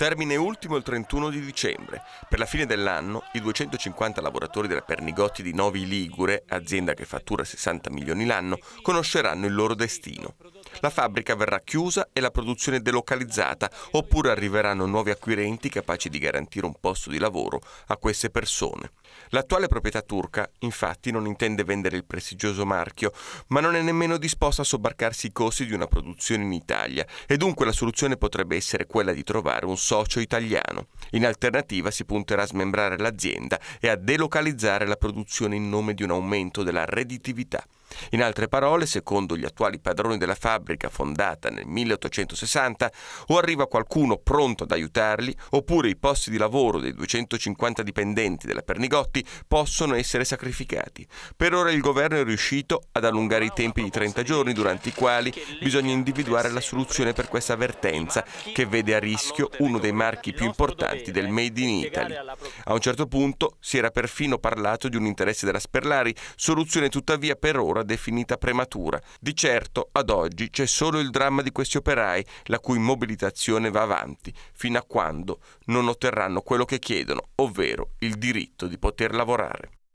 Termine ultimo il 31 di dicembre. Per la fine dell'anno i 250 lavoratori della Pernigotti di Novi Ligure, azienda che fattura 60 milioni l'anno, conosceranno il loro destino la fabbrica verrà chiusa e la produzione delocalizzata, oppure arriveranno nuovi acquirenti capaci di garantire un posto di lavoro a queste persone. L'attuale proprietà turca, infatti, non intende vendere il prestigioso marchio, ma non è nemmeno disposta a sobbarcarsi i costi di una produzione in Italia e dunque la soluzione potrebbe essere quella di trovare un socio italiano. In alternativa si punterà a smembrare l'azienda e a delocalizzare la produzione in nome di un aumento della redditività. In altre parole, secondo gli attuali padroni della fabbrica fondata nel 1860, o arriva qualcuno pronto ad aiutarli, oppure i posti di lavoro dei 250 dipendenti della Pernigotti possono essere sacrificati. Per ora il governo è riuscito ad allungare i tempi di 30 giorni durante i quali bisogna individuare la soluzione per questa avvertenza che vede a rischio uno dei marchi più importanti del Made in Italy. A un certo punto si era perfino parlato di un interesse della Sperlari, soluzione tuttavia per ora ancora definita prematura. Di certo, ad oggi c'è solo il dramma di questi operai, la cui mobilitazione va avanti, fino a quando non otterranno quello che chiedono, ovvero il diritto di poter lavorare.